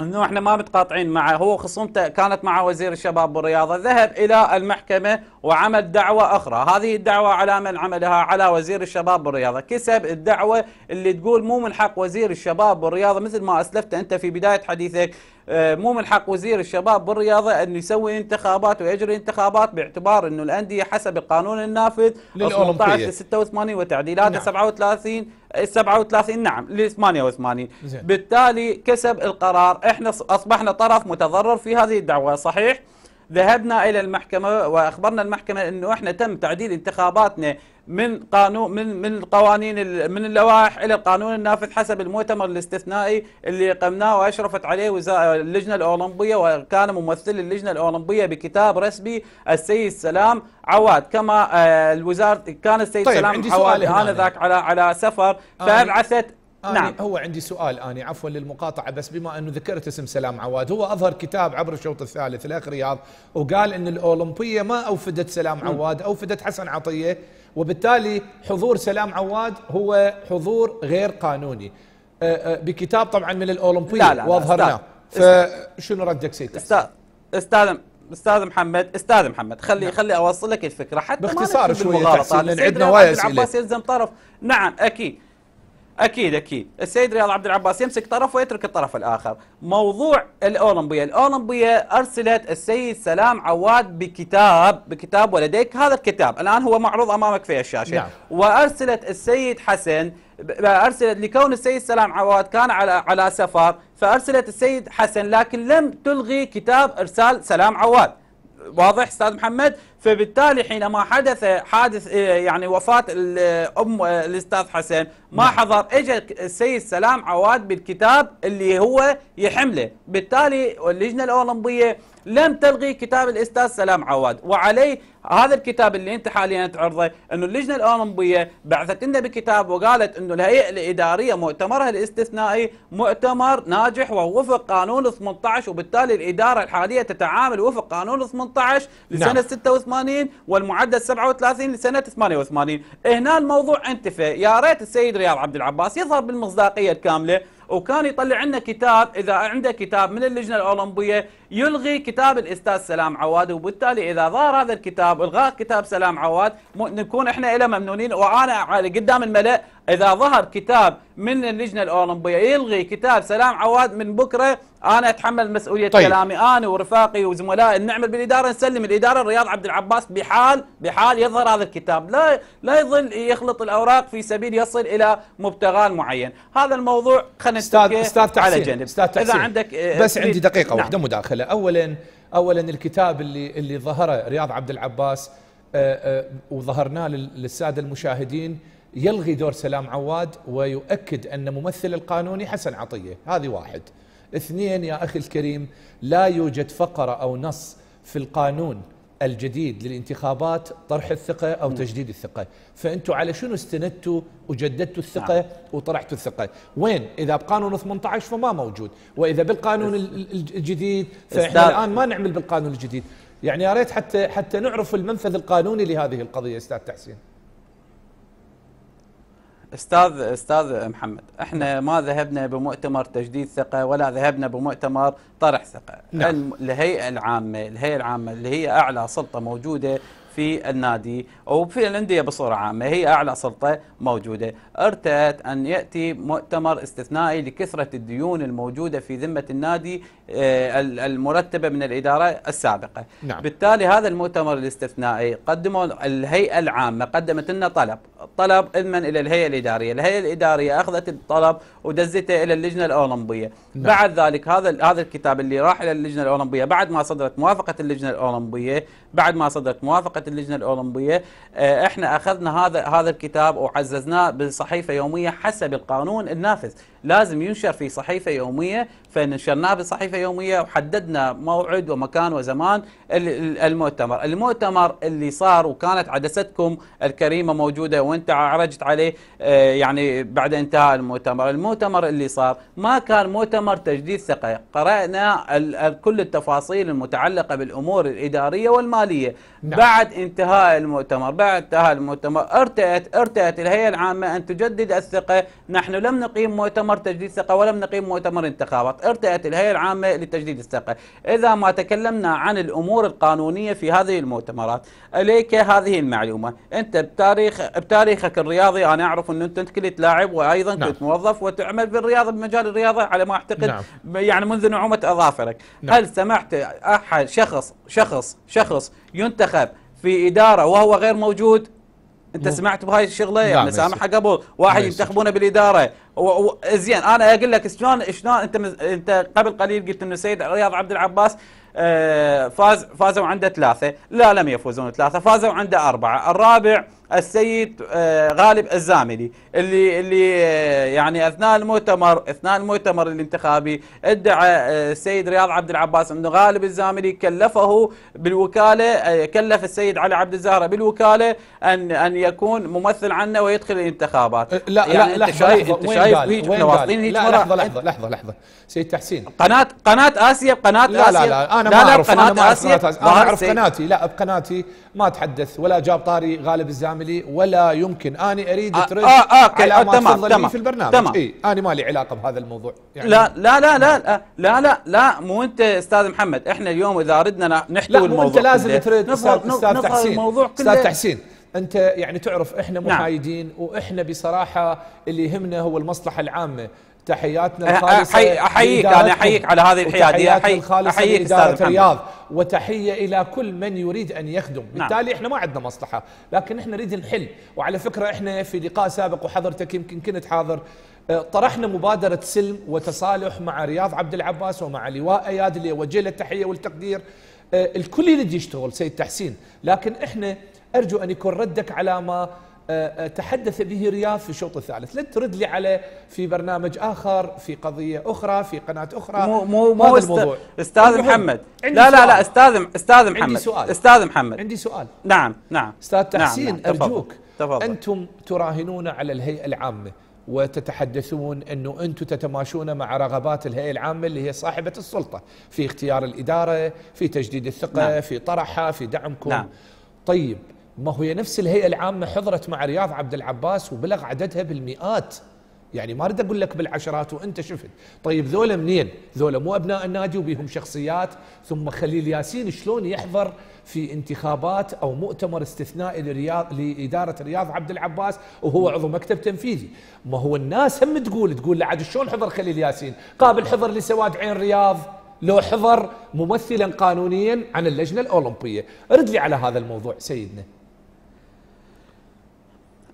انه احنا ما متقاطعين معه هو خصومته كانت مع وزير الشباب والرياضه ذهب الى المحكمه وعمل دعوة أخرى هذه الدعوة على من عملها على وزير الشباب والرياضة كسب الدعوة اللي تقول مو من حق وزير الشباب والرياضة مثل ما أسلفت أنت في بداية حديثك آه، مو من حق وزير الشباب بالرياضة أن يسوي انتخابات ويجري انتخابات باعتبار أنه الأندية حسب القانون النافذ للأولمبية 86 وتعديلاته نعم. 37 37 نعم ل 88 زين. بالتالي كسب القرار احنا اصبحنا طرف متضرر في هذه الدعوه صحيح ذهبنا إلى المحكمة وأخبرنا المحكمة أنه إحنا تم تعديل انتخاباتنا من قانون من من القوانين من اللوائح الى القانون النافذ حسب المؤتمر الاستثنائي اللي قمناه واشرفت عليه اللجنه الاولمبيه وكان ممثل اللجنه الاولمبيه بكتاب رسمي السيد سلام عواد كما آه، الوزاره كان السيد طيب سلام عواد انذاك على على سفر آه. فابعثت نعم هو عندي سؤال اني عفوا للمقاطعة بس بما أنه ذكرت اسم سلام عواد هو أظهر كتاب عبر الشوط الثالث الأخ رياض وقال أن الأولمبية ما أوفدت سلام عواد أوفدت حسن عطية وبالتالي حضور سلام عواد هو حضور غير قانوني أه، أه، بكتاب طبعا من الأولمبية لا لا وأظهرناه فشنو ردك سيد استاذ استاذ استاذ محمد استاذ محمد خلي نعم. خلي اوصل لك الفكره حتى باختصار شويه لان عندنا وايد اسئله العباس يلزم طرف نعم اكيد اكيد اكيد السيد رياض عبد العباس يمسك طرف ويترك الطرف الاخر موضوع الاولمبيه الاولمبيه ارسلت السيد سلام عواد بكتاب بكتاب ولديك هذا الكتاب الان هو معروض امامك في الشاشه نعم. وارسلت السيد حسن ارسلت لكون السيد سلام عواد كان على على سفر فارسلت السيد حسن لكن لم تلغي كتاب ارسال سلام عواد واضح استاذ محمد فبالتالي حينما حدث حادث إيه، يعني وفاة الأم الأستاذ حسن ما نعم. حضر اجى السيد سلام عواد بالكتاب اللي هو يحمله بالتالي اللجنة الأولمبية لم تلغي كتاب الأستاذ سلام عواد وعليه هذا الكتاب اللي انت حاليا تعرضه انه اللجنه الاولمبيه بعثت لنا بكتاب وقالت انه الهيئه الاداريه مؤتمرها الاستثنائي مؤتمر ناجح ووفق قانون 18 وبالتالي الاداره الحاليه تتعامل وفق قانون 18 لسنه نعم. 86 88 والمعدل 37 لسنة 88 هنا الموضوع انتفى يا ريت السيد رياض عبد العباس يظهر بالمصداقية الكاملة وكان يطلع لنا كتاب اذا عنده كتاب من اللجنه الاولمبيه يلغي كتاب الاستاذ سلام عواد وبالتالي اذا ظهر هذا الكتاب الغاء كتاب سلام عواد نكون احنا الى ممنونين وانا قدام الملا إذا ظهر كتاب من اللجنة الأولمبية يلغي كتاب سلام عواد من بكرة أنا أتحمل مسؤولية طيب. كلامي أنا ورفاقي وزملائي نعمل بالإدارة نسلم الإدارة الرياض عبد العباس بحال بحال يظهر هذا الكتاب لا لا يظل يخلط الأوراق في سبيل يصل إلى مبتغى معين هذا الموضوع خلينا استاذ استاذ على جنب استاذ تحسين. إذا عندك آه، بس عندي دقيقة نعم. واحدة مداخلة أولا أولا الكتاب اللي اللي ظهره رياض عبد العباس آه، آه، وظهرناه للسادة المشاهدين يلغي دور سلام عواد ويؤكد أن ممثل القانوني حسن عطية هذه واحد اثنين يا أخي الكريم لا يوجد فقرة أو نص في القانون الجديد للانتخابات طرح الثقة أو م. نعم. تجديد الثقة فأنتوا على شنو استندتوا وجددتوا الثقة نعم. وطرحتوا الثقة وين إذا بقانون 18 فما موجود وإذا بالقانون الجديد فإحنا الآن ما نعمل بالقانون الجديد يعني يا ريت حتى حتى نعرف المنفذ القانوني لهذه القضية أستاذ تحسين استاذ استاذ محمد احنا نعم. ما ذهبنا بمؤتمر تجديد ثقه ولا ذهبنا بمؤتمر طرح ثقه نعم. الهيئه العامه الهيئه العامه اللي هي اعلى سلطه موجوده في النادي او في الانديه بصوره عامه هي اعلى سلطه موجوده ارتأت ان ياتي مؤتمر استثنائي لكثره الديون الموجوده في ذمه النادي آه، المرتبة من الإدارة السابقة نعم. بالتالي هذا المؤتمر الاستثنائي قدموا الهيئة العامة قدمت لنا طلب الطلب اذن إلى الهيئة الإدارية الهيئة الإدارية أخذت الطلب ودزته إلى اللجنة الأولمبية نعم. بعد ذلك هذا هذا الكتاب اللي راح إلى اللجنة الأولمبية بعد ما صدرت موافقة اللجنة الأولمبية بعد ما صدرت موافقة اللجنة الأولمبية آه، احنا أخذنا هذا هذا الكتاب وعززناه بصحيفة يومية حسب القانون النافذ لازم ينشر في صحيفه يوميه فنشرناه بصحيفه يوميه وحددنا موعد ومكان وزمان المؤتمر، المؤتمر اللي صار وكانت عدستكم الكريمه موجوده وانت عرجت عليه آه، يعني بعد انتهاء المؤتمر، المؤتمر اللي صار ما كان مؤتمر تجديد ثقه، قرانا كل التفاصيل المتعلقه بالامور الاداريه والماليه نعم. بعد انتهاء المؤتمر، بعد انتهاء المؤتمر ارتأت ارتأت الهيئه العامه ان تجدد الثقه، نحن لم نقيم مؤتمر مؤتمر تجديد الثقة ولم نقيم مؤتمر انتخابات ارتأت الهيئة العامة لتجديد الثقة إذا ما تكلمنا عن الأمور القانونية في هذه المؤتمرات إليك هذه المعلومة أنت بتاريخ بتاريخك الرياضي أنا أعرف أن أنت كنت لاعب وأيضا نعم. كنت موظف وتعمل بالرياضة بمجال الرياضة على ما أعتقد نعم. يعني منذ نعومة أظافرك نعم. هل سمعت أحد شخص شخص شخص ينتخب في إدارة وهو غير موجود انت سمعت بهاي الشغله يعني سامحها قبل واحد ينتخبونه بالاداره زين انا اقول لك شلون شلون انت انت قبل قليل قلت انه السيد رياض عبد العباس آه فاز فازوا عنده ثلاثه لا لم يفوزون ثلاثه فازوا عنده اربعه الرابع السيد آه، غالب الزاملي اللي اللي آه، يعني اثناء المؤتمر اثناء المؤتمر الانتخابي ادعى آه، السيد رياض عبد العباس انه غالب الزاملي كلفه بالوكاله كلف السيد علي عبد الزهره بالوكاله ان ان يكون ممثل عنه ويدخل الانتخابات لا يعني لا انت لحظة شايف انت شايف هيك واصلين لحظة, لحظة لحظة لحظة سيد تحسين قناة قناة اسيا قناه لا لا لا انا لا ما اعرف قناة اسيا انا اعرف قناتي لا بقناتي ما تحدث ولا جاب طاري غالب الزاملي عاملي ولا يمكن اني أريد آه، ترد آه آه على آه، ما تمام تفضل تمام في البرنامج تمام إيه أنا ما لي علاقة بهذا الموضوع يعني لا, لا لا لا لا لا لا لا مو أنت أستاذ محمد إحنا اليوم إذا أردنا نحتوي الموضوع لا أنت لازم ترد أستاذ, تحسين الموضوع أستاذ تحسين انت يعني تعرف احنا محايدين نعم. واحنا بصراحه اللي يهمنا هو المصلحه العامه تحياتنا الخالصه احييك انا احييك على هذه الحياديه احييك احييك استاذ الرياض وتحيه الى كل من يريد ان يخدم، نعم. بالتالي احنا ما عندنا مصلحه، لكن احنا نريد نحل، وعلى فكره احنا في لقاء سابق وحضرتك يمكن كنت حاضر طرحنا مبادرة سلم وتصالح مع رياض عبد العباس ومع لواء اياد اللي اوجه له التحية والتقدير الكل يريد يشتغل سيد تحسين لكن احنا ارجو ان يكون ردك على ما آه، آه، تحدث به رياض في الشوط الثالث لن ترد لي عليه في برنامج آخر في قضية أخرى في قناة أخرى مو مو مو است... الموضوع أستاذ محمد لا لا لا أستاذ أستاذ محمد عندي سؤال أستاذ محمد عندي سؤال نعم نعم أستاذ تحسين نعم نعم. أرجوك تفضل. أنتم تراهنون على الهيئة العامة وتتحدثون انه انتم تتماشون مع رغبات الهيئه العامه اللي هي صاحبه السلطه في اختيار الاداره، في تجديد الثقه، نعم. في طرحها، في دعمكم. نعم. طيب ما هو نفس الهيئة العامة حضرت مع رياض عبد العباس وبلغ عددها بالمئات يعني ما اريد اقول لك بالعشرات وانت شفت طيب ذولا منين ذولا مو ابناء النادي وبيهم شخصيات ثم خليل ياسين شلون يحضر في انتخابات او مؤتمر استثنائي لرياض لاداره رياض عبد العباس وهو عضو مكتب تنفيذي ما هو الناس هم تقول تقول عاد شلون حضر خليل ياسين قابل حضر لسواد عين رياض لو حضر ممثلا قانونيا عن اللجنه الاولمبيه ارد لي على هذا الموضوع سيدنا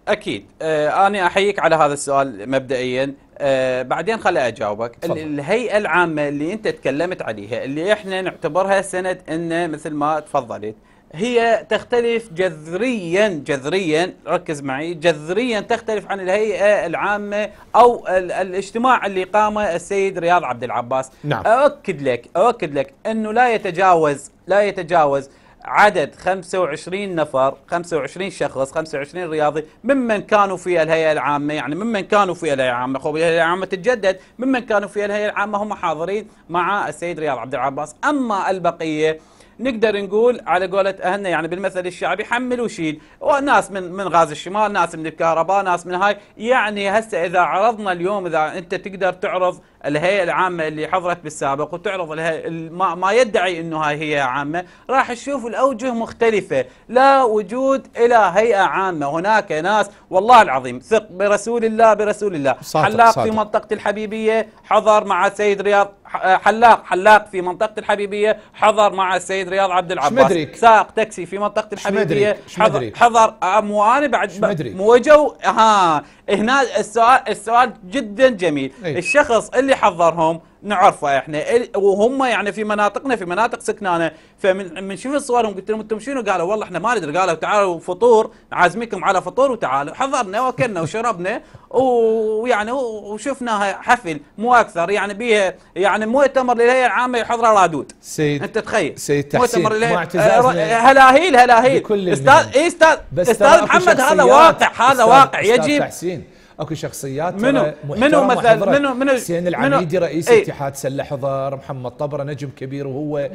اكيد آه انا احييك على هذا السؤال مبدئيا آه بعدين خلي اجاوبك صح. الهيئه العامه اللي انت تكلمت عليها اللي احنا نعتبرها سند ان مثل ما تفضلت هي تختلف جذريا جذريا ركز معي جذريا تختلف عن الهيئه العامه او الاجتماع اللي قامه السيد رياض عبد العباس نعم. اؤكد لك اؤكد لك انه لا يتجاوز لا يتجاوز عدد 25 نفر 25 شخص 25 رياضي ممن كانوا في الهيئة العامة يعني ممن كانوا في الهيئة العامة خب الهيئة العامة تتجدد ممن كانوا في الهيئة العامة هم حاضرين مع السيد رياض عبد العباس أما البقية نقدر نقول على قولة أهلنا يعني بالمثل الشعبي حمل وشيل وناس من من غاز الشمال ناس من الكهرباء ناس من هاي يعني هسه إذا عرضنا اليوم إذا أنت تقدر تعرض الهيئة العامة اللي حضرت بالسابق وتعرض ما, ما يدعي أنه هاي هي عامة راح تشوف الأوجه مختلفة لا وجود إلى هيئة عامة هناك ناس والله العظيم ثق برسول الله برسول الله صادق حلاق صادق. في منطقة الحبيبية حضر مع سيد رياض حلاق حلاق في منطقه الحبيبيه حضر مع السيد رياض عبد العباس ساق تاكسي في منطقه الحبيبيه حضر حضر آه، مو بعد مو جو ها هنا السؤال السؤال جدا جميل أي. الشخص اللي حضرهم نعرفه احنا وهم يعني في مناطقنا في مناطق سكنانا فمن من شفت صورهم قلت لهم انتم شنو قالوا والله احنا ما ندري قالوا تعالوا فطور عازمكم على فطور وتعالوا حضرنا واكلنا وشربنا ويعني وشفناها حفل مو اكثر يعني بيها يعني مؤتمر للهيئه العامه يحضرها رادود سيد انت تخيل سيد تحسين مؤتمر للهيئه آه، آه، هلاهيل هلاهيل استاذ إيه، استاذ استاذ محمد هذا واقع هذا واقع يجب تحسين اكو شخصيات منو منو مثلا منو منو حسين العميدي إيه. رئيس ايه اتحاد سله حضر محمد طبره نجم كبير وهو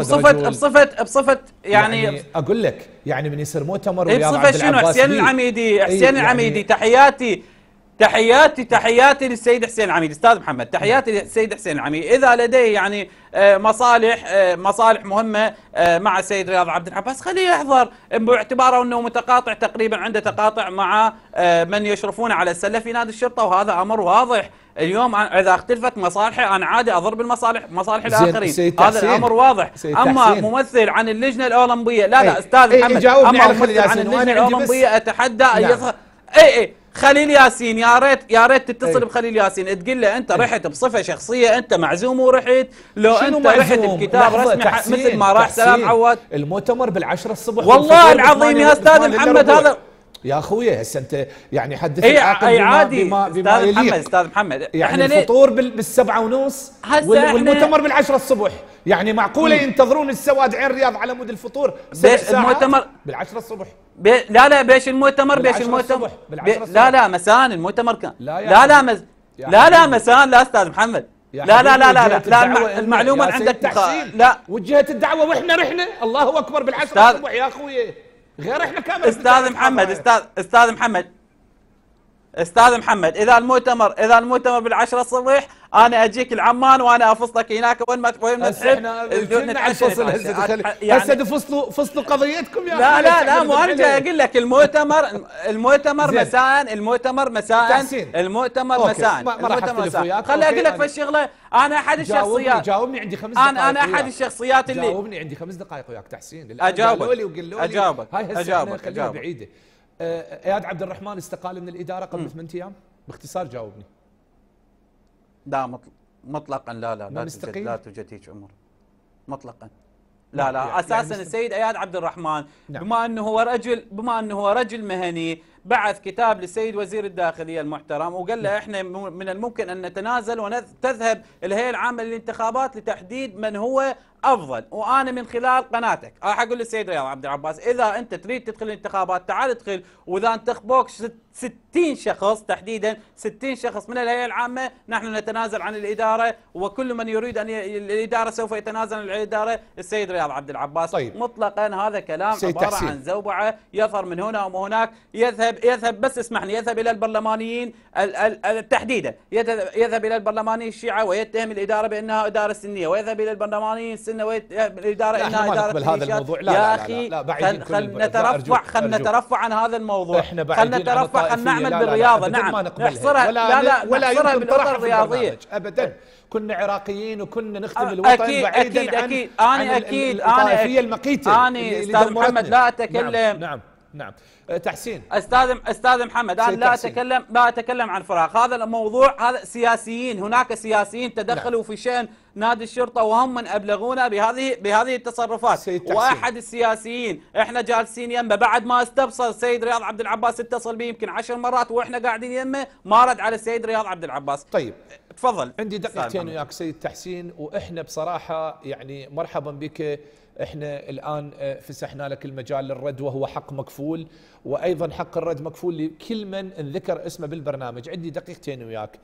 بصفه بصفه بصفه يعني, يعني اقول لك يعني من يصير مؤتمر إيه، ويا بصفه شنو حسين العميدي إيه، حسين ايه العميدي تحياتي تحياتي تحياتي للسيد حسين العميد استاذ محمد تحياتي نعم. للسيد حسين العميد اذا لديه يعني آه، مصالح آه، مصالح مهمه آه، مع السيد رياض عبد العباس خليه يحضر باعتباره انه متقاطع تقريبا عنده تقاطع مع من يشرفون على السله في نادي الشرطه وهذا امر واضح اليوم اذا اختلفت مصالحي انا عادي اضرب المصالح مصالح الاخرين هذا الامر واضح اما ممثل عن اللجنه الاولمبيه لا لا إيه. استاذ إيه، محمد اما ممثل عن اللجنه الاولمبيه اتحدى ان نعم. يظهر اي اي خليل ياسين يا ريت يا ريت تتصل إيه. بخليل ياسين تقول له انت إيه. رحت بصفه شخصيه انت معزوم ورحت لو انت رحت بكتاب رسمي تحسين. مثل ما راح سلام عواد المؤتمر بالعشرة الصبح والله العظيم يا استاذ محمد هذا يا اخوي هسه انت يعني حدث إيه، اي اي عادي بما بما استاذ محمد استاذ محمد يعني احنا الفطور بالسبعة ونص والمؤتمر بالعشرة الصبح يعني معقوله مم. ينتظرون السواد عين رياض على مود الفطور بس المؤتمر بالعشرة الصبح بي لا لا بيش المؤتمر بيش المؤتمر الصبح. بي لا لا مسان المؤتمر كان لا لا لا, مز... لا لا مسان لا استاذ محمد لا لا لا لا لا, لا المعلومه عندك لا وجهت الدعوه واحنا رحنا الله اكبر بالعشرة الصبح يا اخوي غير احنا كامل استاذ محمد استاذ استاذ محمد استاذ محمد اذا المؤتمر اذا المؤتمر بالعشرة الصبح انا اجيك العمان وانا افصلك هناك وين ما وين ما تحب نفصل هسه تفصلوا يعني فصلوا قضيتكم يا لا لا لا مو انا جاي اقول لك المؤتمر المؤتمر مساء المؤتمر مساء المؤتمر مساء المؤتمر مساء خليني اقول لك يعني في الشغله انا احد الشخصيات جاوبني عندي خمس دقائق انا انا احد الشخصيات اللي جاوبني عندي خمس دقائق وياك تحسين اجاوبك اجاوبك هاي هسه بعيده آه، اياد عبد الرحمن استقال من الاداره قبل ثمان ايام باختصار جاوبني لا مطلقا لا لا لا لا توجد هيك امور مطلقا لا لا يعني،, يعني اساسا يعني السيد اياد عبد الرحمن نعم. بما انه هو رجل بما انه هو رجل مهني بعث كتاب للسيد وزير الداخليه المحترم وقال له نعم. احنا من الممكن ان نتنازل وتذهب الهيئه العامه للانتخابات لتحديد من هو افضل وانا من خلال قناتك راح اقول للسيد رياض عبد العباس اذا انت تريد تدخل الانتخابات تعال ادخل واذا انتخبوك 60 شخص تحديدا 60 شخص من الهيئه العامه نحن نتنازل عن الاداره وكل من يريد ان الاداره سوف يتنازل عن الاداره السيد رياض عبد العباس طيب. مطلقا هذا كلام عباره تحسين. عن زوبعه يظهر من هنا ومن هناك يذهب يذهب بس اسمحني يذهب الى البرلمانيين تحديدا يذهب... يذهب الى البرلمانيين الشيعه ويتهم الاداره بانها اداره سنيه ويذهب الى البرلمانيين انه الاداره لا انها اداره هذا الموضوع لا يا اخي خل نترفع خل نترفع عن هذا الموضوع احنا خل نترفع خل نعمل بالرياضه نعم نحصرها لا لا نعم. ولا يمكن طرح الرياضيه ابدا كنا عراقيين وكنا نخدم آه، الوطن أكيد بعيدا أكيد عن أكيد أنا أكيد أنا أكيد أنا أستاذ محمد لا نعم، أتكلم نعم, نعم نعم أه، تحسين استاذ استاذ محمد انا لا اتكلم لا اتكلم عن فراغ هذا الموضوع هذا سياسيين هناك سياسيين نعم. تدخلوا نعم. في شان نادي الشرطه وهم من ابلغونا بهذه بهذه التصرفات سيد واحد السياسيين احنا جالسين يمه بعد ما استبصر السيد رياض عبد العباس اتصل بي يمكن 10 مرات واحنا قاعدين يمه ما رد على السيد رياض عبد العباس طيب تفضل عندي دقيقتين وياك سيد تحسين واحنا بصراحه يعني مرحبا بك احنا الان آه، فسحنا لك المجال للرد وهو حق مكفول وايضا حق الرد مكفول لكل من ذكر اسمه بالبرنامج عندي دقيقتين وياك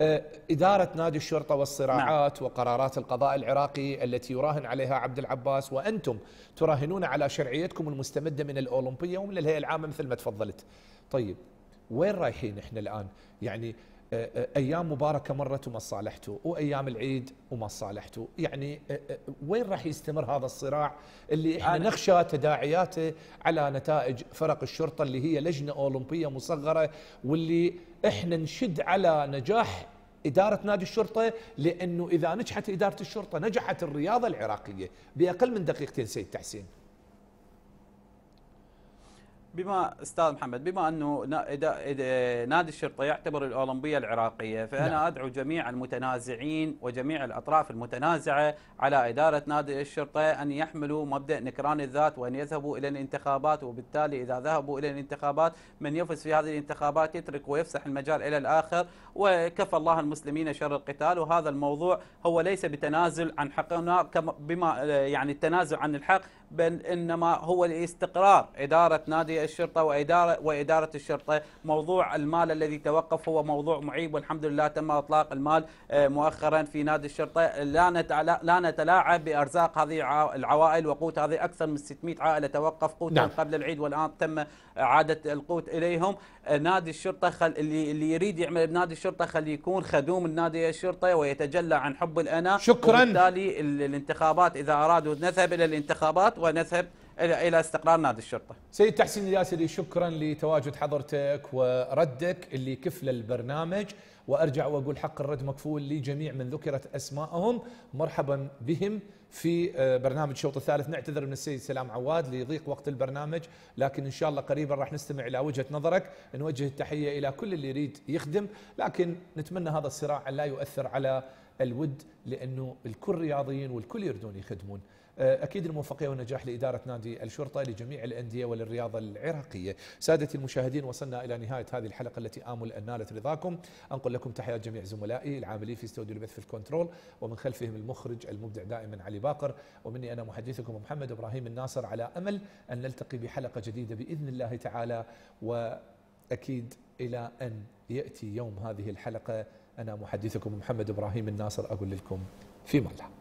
آه، إدارة نادي الشرطة والصراعات نعم. وقرارات القضاء العراقي التي يراهن عليها عبد العباس وأنتم تراهنون على شرعيتكم المستمدة من الأولمبية ومن الهيئة العامة مثل ما تفضلت طيب وين رايحين احنا الآن يعني ايام مباركه مرت وما صالحتوا وايام العيد وما صالحتوا يعني وين راح يستمر هذا الصراع اللي احنا نخشى تداعياته على نتائج فرق الشرطه اللي هي لجنه اولمبيه مصغره واللي احنا نشد على نجاح إدارة نادي الشرطة لأنه إذا نجحت إدارة الشرطة نجحت الرياضة العراقية بأقل من دقيقتين سيد تحسين بما استاذ محمد بما انه نادي الشرطه يعتبر الاولمبيه العراقيه فانا نعم. ادعو جميع المتنازعين وجميع الاطراف المتنازعه على اداره نادي الشرطه ان يحملوا مبدا نكران الذات وان يذهبوا الى الانتخابات وبالتالي اذا ذهبوا الى الانتخابات من يفز في هذه الانتخابات يترك ويفسح المجال الى الاخر وكفى الله المسلمين شر القتال وهذا الموضوع هو ليس بتنازل عن حقنا بما يعني التنازل عن الحق بل انما هو الاستقرار اداره نادي الشرطه واداره واداره الشرطه موضوع المال الذي توقف هو موضوع معيب والحمد لله تم اطلاق المال آه، مؤخرا في نادي الشرطه لا لا نتلاعب بارزاق هذه العوائل وقوت هذه اكثر من 600 عائله توقف قوتهم نعم. قبل العيد والان تم اعاده القوت اليهم آه، نادي الشرطه خل اللي, اللي يريد يعمل بنادي الشرطه خلي يكون خدوم النادي الشرطه ويتجلى عن حب الانا شكرا وبالتالي الانتخابات اذا ارادوا نذهب الى الانتخابات ونذهب الى استقرار نادي الشرطه. سيد تحسين الياسري شكرا لتواجد حضرتك وردك اللي كفل البرنامج وارجع واقول حق الرد مكفول لجميع من ذكرت اسمائهم مرحبا بهم في آه، برنامج الشوط الثالث نعتذر من السيد سلام عواد لضيق وقت البرنامج لكن ان شاء الله قريبا راح نستمع الى وجهه نظرك نوجه التحيه الى كل اللي يريد يخدم لكن نتمنى هذا الصراع لا يؤثر على الود لانه الكل رياضيين والكل يريدون يخدمون آه، أكيد الموفقية والنجاح لإدارة نادي الشرطة لجميع الأندية وللرياضة العراقية سادتي المشاهدين وصلنا إلى نهاية هذه الحلقة التي آمل أن نالت رضاكم أنقل لكم تحيات جميع زملائي العاملين في استوديو البث في الكنترول ومن خلفهم المخرج المبدع دائما علي باقر ومني أنا محدثكم محمد إبراهيم الناصر على أمل أن نلتقي بحلقة جديدة بإذن الله تعالى وأكيد إلى أن يأتي يوم هذه الحلقة أنا محدثكم محمد إبراهيم الناصر أقول لكم في الله